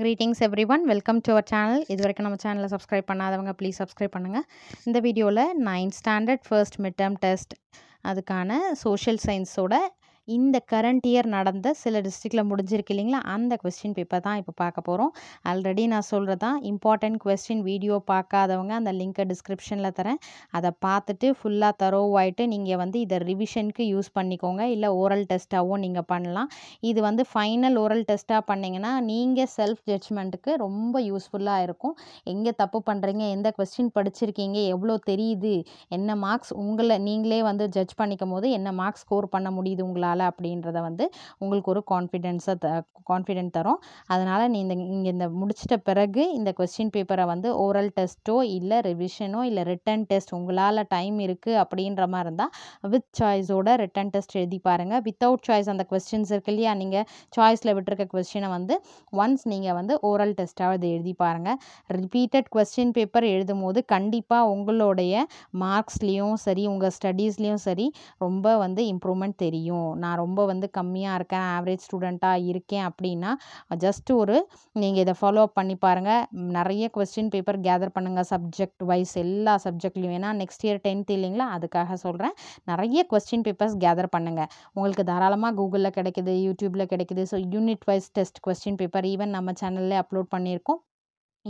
greetings everyone welcome to our channel இது வரைக்கும் நம்ம சேனலை சப்ஸ்கிரைப் பண்ணாதவங்க ப்ளீஸ் சப்ஸ்கிரைப் பண்ணுங்கள் இந்த வீடியோவில் ninth standard first mid term test அதுக்கான சோஷியல் சயின்ஸோட இந்த கரண்ட் இயர் நடந்த சில டிஸ்ட்ரிக்டில் முடிஞ்சிருக்கு இல்லைங்களா அந்த கொஸ்டின் பேப்பர் தான் இப்போ பார்க்க போகிறோம் ஆல்ரெடி நான் சொல்கிறது தான் இம்பார்ட்டண்ட் கொஸ்டின் வீடியோ பார்க்காதவங்க அந்த லிங்க்கை டிஸ்கிரிப்ஷனில் தரேன் அதை பார்த்துட்டு ஃபுல்லாக தரோவாயிட்டு நீங்கள் வந்து இதை ரிவிஷனுக்கு யூஸ் பண்ணிக்கோங்க இல்லை ஓரல் டெஸ்ட்டாகவும் நீங்கள் பண்ணலாம் இது வந்து ஃபைனல் ஓரல் டெஸ்ட்டாக பண்ணிங்கன்னா நீங்கள் செல்ஃப் ஜட்ஜ்மெண்ட்டுக்கு ரொம்ப யூஸ்ஃபுல்லாக இருக்கும் எங்கே தப்பு பண்ணுறீங்க எந்த கொஸ்டின் படிச்சிருக்கீங்க எவ்வளோ தெரியுது என்ன மார்க்ஸ் உங்களை நீங்களே வந்து ஜட்ஜ் பண்ணிக்கும் போது என்ன மார்க்ஸ் ஸ்கோர் பண்ண முடியுது உங்களால் உங்களால் அப்படின்றத வந்து உங்களுக்கு ஒரு கான்ஃபிடென்ஸை த கான்ஃபிடென்ட் தரும் அதனால் நீ இந்த இங்கே இந்த முடிச்சிட்ட பிறகு இந்த கொஸ்டின் பேப்பரை வந்து ஓரல் டெஸ்ட்டோ இல்லை ரிவிஷனோ இல்லை ரிட்டன் டெஸ்ட் உங்களால் டைம் இருக்குது அப்படின்ற மாதிரி இருந்தால் வித் சாய்ஸோட ரிட்டன் டெஸ்ட் எழுதி பாருங்கள் வித்தவுட் சாய்ஸ் அந்த கொஸ்டின்ஸ் இருக்கு இல்லையா நீங்கள் சாய்ஸில் விட்டுருக்க கொஸ்டினை வந்து ஒன்ஸ் நீங்கள் வந்து ஓரல் டெஸ்ட்டாவது எழுதி பாருங்கள் ரிப்பீட்டட் கொஸ்டின் பேப்பர் எழுதும் போது கண்டிப்பாக உங்களுடைய மார்க்ஸ்லேயும் சரி உங்கள் ஸ்டடீஸ்லேயும் சரி ரொம்ப வந்து இம்ப்ரூவ்மெண்ட் தெரியும் நான் ரொம்ப வந்து கம்மியாக இருக்கேன் ஆவரேஜ் ஸ்டூடெண்ட்டாக இருக்கேன் அப்படின்னா ஜஸ்ட்டு ஒரு நீங்கள் இதை ஃபாலோ அப் பண்ணி பாருங்கள் நிறைய கொஸ்டின் பேப்பர் கேதர் பண்ணுங்கள் சப்ஜெக்ட் வைஸ் எல்லா சப்ஜெக்ட்லையும் ஏன்னா நெக்ஸ்ட் இயர் டென்த் இல்லைங்களா அதுக்காக சொல்கிறேன் நிறைய கொஸ்டின் பேப்பர்ஸ் கேதர் பண்ணுங்கள் உங்களுக்கு தாராளமாக கூகுளில் கிடைக்கிது யூடியூப்பில் கிடைக்கிது so unit wise test question paper even நம்ம சேனல்லே அப்லோட் பண்ணியிருக்கோம்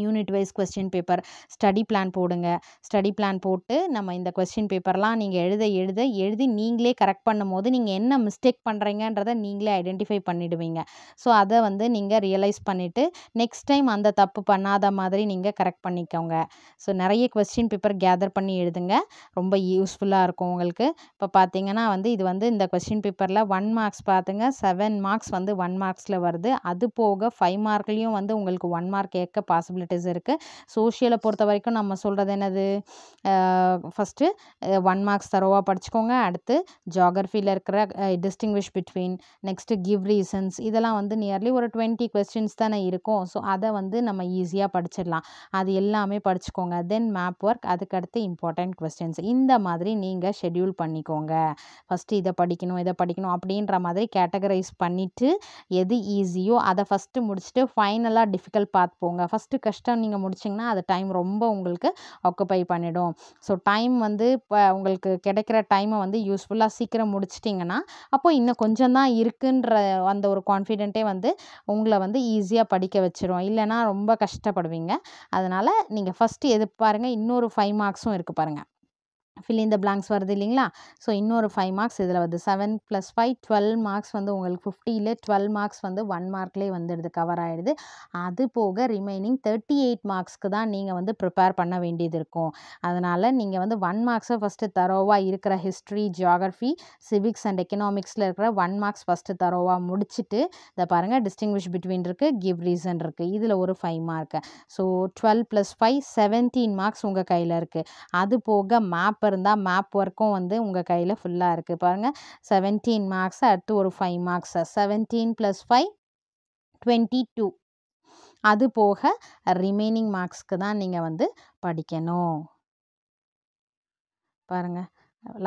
unit wise question paper study plan போடுங்க ஸ்டடி பிளான் போட்டு நம்ம இந்த கொஸ்டின் பேப்பர்லாம் நீங்கள் எழுத எழுத எழுதி நீங்களே கரெக்ட் பண்ணும்போது நீங்கள் என்ன மிஸ்டேக் பண்ணுறீங்கன்றதை நீங்களே ஐடென்டிஃபை பண்ணிவிடுவீங்க ஸோ அதை வந்து நீங்கள் ரியலைஸ் பண்ணிவிட்டு நெக்ஸ்ட் டைம் அந்த தப்பு பண்ணாத மாதிரி நீங்கள் கரெக்ட் பண்ணிக்கோங்க ஸோ நிறைய கொஸ்டின் பேப்பர் கேதர் பண்ணி எழுதுங்க ரொம்ப யூஸ்ஃபுல்லாக இருக்கும் உங்களுக்கு இப்போ பார்த்தீங்கன்னா வந்து இது வந்து இந்த கொஸ்டின் பேப்பரில் ஒன் மார்க்ஸ் பார்த்துங்க செவன் மார்க்ஸ் வந்து ஒன் மார்க்ஸில் வருது அது போக ஃபைவ் மார்க்லேயும் வந்து உங்களுக்கு ஒன் மார்க் ஏற்க பாசிபிள் ரெஸ்பான்சிபிலிட்டிஸ் இருக்குது சோஷியலை பொறுத்த வரைக்கும் நம்ம சொல்கிறது என்னது ஃபஸ்ட்டு ஒன் மார்க்ஸ் தரோவாக படிச்சுக்கோங்க அடுத்து ஜாகிரஃபியில் இருக்கிற distinguish between next give reasons இதெல்லாம் வந்து நியர்லி ஒரு டுவெண்ட்டி கொஸ்டின்ஸ் தானே இருக்கும் ஸோ அதை வந்து நம்ம ஈஸியாக படிச்சிடலாம் அது எல்லாமே படிச்சுக்கோங்க தென் மேப் ஒர்க் அதுக்கடுத்து இம்பார்ட்டண்ட் கொஸ்டின்ஸ் இந்த மாதிரி நீங்கள் ஷெட்யூல் பண்ணிக்கோங்க ஃபஸ்ட்டு இதை படிக்கணும் இதை படிக்கணும் அப்படின்ற மாதிரி கேட்டகரைஸ் பண்ணிவிட்டு எது ஈஸியோ அதை ஃபஸ்ட்டு முடிச்சுட்டு ஃபைனலாக டிஃபிகல்ட் பார்த்து போங்க ஃபஸ்ட்டு கஷ்டம் நீங்கள் முடிச்சிங்கன்னா அது டைம் ரொம்ப உங்களுக்கு ஆக்குப்பை பண்ணிவிடும் ஸோ டைம் வந்து இப்போ உங்களுக்கு கிடைக்கிற டைமை வந்து யூஸ்ஃபுல்லாக சீக்கிரம் முடிச்சிட்டிங்கன்னா அப்போது இன்னும் கொஞ்சம் தான் இருக்குன்ற அந்த ஒரு கான்ஃபிடென்ட்டே வந்து உங்களை வந்து ஈஸியாக படிக்க வச்சிடும் இல்லைனா ரொம்ப கஷ்டப்படுவீங்க அதனால் நீங்கள் ஃபஸ்ட்டு எது பாருங்கள் இன்னொரு ஃபைவ் மார்க்ஸும் இருக்குது பாருங்கள் ஃபில் இந்த பிளாங்க்ஸ் வருது இல்லைங்களா ஸோ இன்னொரு ஃபைவ் மார்க்ஸ் இதில் வருது seven plus five twelve marks வந்து உங்களுக்கு ஃபிஃப்டியில் டுவெல் மார்க்ஸ் வந்து ஒன் மார்க்லேயே வந்துடுது கவர் ஆகிடுது அது போக ரிமைனிங் தேர்ட்டி எயிட் மார்க்ஸ்க்கு தான் நீங்கள் வந்து ப்ரிப்பேர் பண்ண வேண்டியது இருக்கும் அதனால் நீங்கள் வந்து ஒன் மார்க்ஸை ஃபஸ்ட்டு தரோவாக இருக்கிற ஹிஸ்ட்ரி ஜியாகிரஃபி சிவிக்ஸ் அண்ட் எக்கனாமிக்ஸில் இருக்கிற ஒன் மார்க்ஸ் ஃபஸ்ட்டு தரோவாக முடிச்சுட்டு இதை பாருங்கள் டிஸ்டிங்விஷ் பிட்வீன் இருக்குது கிவ் ரீசன் இருக்குது இதில் ஒரு five mark so twelve plus five seventeen marks உங்கள் கையில் இருக்குது அது போக மேப் மேப் இருந்தால் மேப் ஒர்க்கும் வந்து உங்கள் கையில் ஃபுல்லாக இருக்குது பாருங்கள் செவன்டீன் மார்க்ஸ் அடுத்து ஒரு five marks seventeen plus five twenty two அது போக ரிமைனிங் மார்க்ஸ்க்கு தான் நீங்கள் வந்து படிக்கணும் பாருங்கள்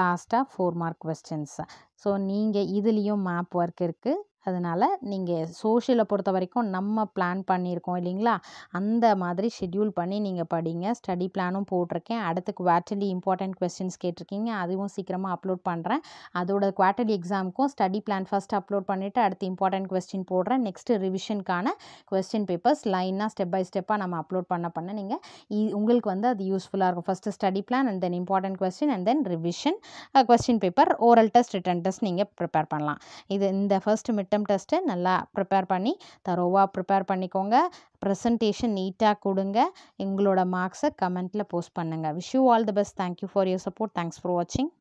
லாஸ்ட்டாக ஃபோர் மார்க் கொஸ்டின்ஸு ஸோ நீங்கள் இதுலேயும் மேப் ஒர்க் இருக்குது அதனால் நீங்கள் சோஷியலை பொறுத்த வரைக்கும் நம்ம பிளான் பண்ணியிருக்கோம் இல்லைங்களா அந்த மாதிரி ஷெட்யூல் பண்ணி நீங்கள் படிங்க ஸ்டடி பிளானும் போட்டிருக்கேன் அடுத்து குவார்ட்டர்லி இம்பார்ட்டண்ட் கொஸ்டின்ஸ் கேட்டிருக்கீங்க அதுவும் சீக்கிரமாக அப்லோட் பண்ணுறேன் அதோட குவார்ட்டர்லி எக்ஸாமுக்கும் ஸ்டடி பிளான் ஃபஸ்ட் அப்லோட் பண்ணிவிட்டு அடுத்து இம்பார்ட்டண்ட் கொஸ்டின் போடுறேன் நெக்ஸ்ட்டு ரிவிஷனுக்கான கொஸ்டின் பேப்பர்ஸ் லைனாக ஸ்டெப் பை ஸ்டெப்பாக நம்ம அப்லோட் பண்ண பண்ண நீங்கள் உங்களுக்கு வந்து அது யூஸ்ஃபுல்லாக இருக்கும் first study plan and then important question and then revision question paper oral test written test நீங்கள் ப்ரிப்பேர் பண்ணலாம் இது இந்த ஃபஸ்ட்டு மிட் சிஸ்டம் டெஸ்ட்டை நல்லா ப்ரிப்பேர் பண்ணி தரோவாக ப்ரிப்பேர் பண்ணிக்கோங்க ப்ரெசன்டேஷன் நீட்டாக கொடுங்க எங்களோட மார்க்ஸை கமெண்ட்டில் போஸ்ட் பண்ணுங்கள் wish you all the best thank you for your support thanks for வாட்சிங்